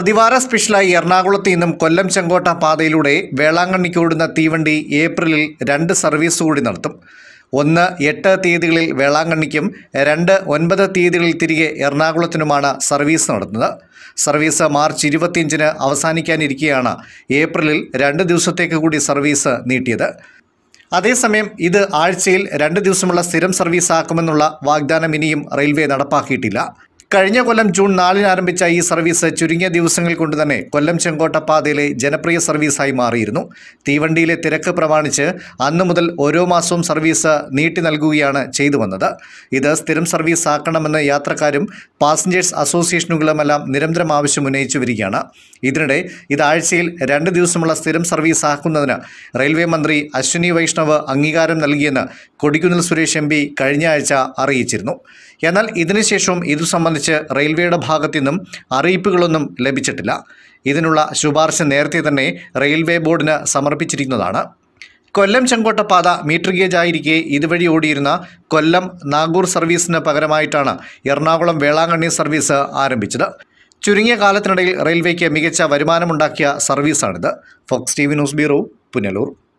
പ്രതിവാര സ്പെഷ്യലായി എറണാകുളത്ത് നിന്നും കൊല്ലം ചെങ്കോട്ട പാതയിലൂടെ ഓടുന്ന തീവണ്ടി ഏപ്രിലിൽ രണ്ട് സർവീസ് കൂടി നടത്തും ഒന്ന് എട്ട് തീയതികളിൽ വേളാങ്കണ്ണിക്കും രണ്ട് ഒൻപത് തീയതികളിൽ തിരികെ എറണാകുളത്തിനുമാണ് സർവീസ് നടത്തുന്നത് സർവീസ് മാർച്ച് ഇരുപത്തിയഞ്ചിന് അവസാനിക്കാനിരിക്കെയാണ് ഏപ്രിലിൽ രണ്ട് ദിവസത്തേക്ക് കൂടി സർവീസ് നീട്ടിയത് അതേസമയം ഇത് ആഴ്ചയിൽ രണ്ട് ദിവസമുള്ള സ്ഥിരം സർവീസ് ആക്കുമെന്നുള്ള വാഗ്ദാനം ഇനിയും റെയിൽവേ നടപ്പാക്കിയിട്ടില്ല കഴിഞ്ഞ കൊല്ലം ജൂൺ നാലിന് ആരംഭിച്ച ഈ സർവീസ് ചുരുങ്ങിയ ദിവസങ്ങൾ കൊണ്ട് തന്നെ കൊല്ലം ചെങ്കോട്ട പാതയിലെ ജനപ്രിയ സർവീസായി മാറിയിരുന്നു തീവണ്ടിയിലെ തിരക്ക് പ്രമാണിച്ച് അന്നു മുതൽ ഓരോ മാസവും സർവീസ് നീട്ടി നൽകുകയാണ് ചെയ്തു വന്നത് ഇത് സ്ഥിരം സർവീസ് ആക്കണമെന്ന് യാത്രക്കാരും പാസഞ്ചേഴ്സ് അസോസിയേഷനുകളുമെല്ലാം നിരന്തരം ആവശ്യം ഉന്നയിച്ചു വരികയാണ് ഇതിനിടെ ഇത് ആഴ്ചയിൽ രണ്ട് ദിവസമുള്ള സ്ഥിരം സർവീസ് ആക്കുന്നതിന് റെയിൽവേ മന്ത്രി അശ്വിനി വൈഷ്ണവ് അംഗീകാരം നൽകിയെന്ന് കൊടിക്കുന്നിൽ സുരേഷ് എം കഴിഞ്ഞ ആഴ്ച അറിയിച്ചിരുന്നു എന്നാൽ ഇതിനുശേഷവും ഇതു സംബന്ധിച്ച് സംബന്ധിച്ച് റെയിൽവേയുടെ നിന്നും അറിയിപ്പുകളൊന്നും ലഭിച്ചിട്ടില്ല ഇതിനുള്ള ശുപാർശ നേരത്തെ തന്നെ റെയിൽവേ ബോർഡിന് സമർപ്പിച്ചിരിക്കുന്നതാണ് കൊല്ലം ചെങ്കോട്ട പാത മീറ്റർ ഗേജ് ആയിരിക്കെ ഇതുവഴി ഓടിയിരുന്ന കൊല്ലം നാഗൂർ സർവീസിന് പകരമായിട്ടാണ് എറണാകുളം വേളാങ്കണ്ണി സർവീസ് ആരംഭിച്ചത് ചുരുങ്ങിയ കാലത്തിനിടയിൽ റെയിൽവേക്ക് മികച്ച വരുമാനമുണ്ടാക്കിയ സർവീസാണിത് Fox T V news bureau Punalur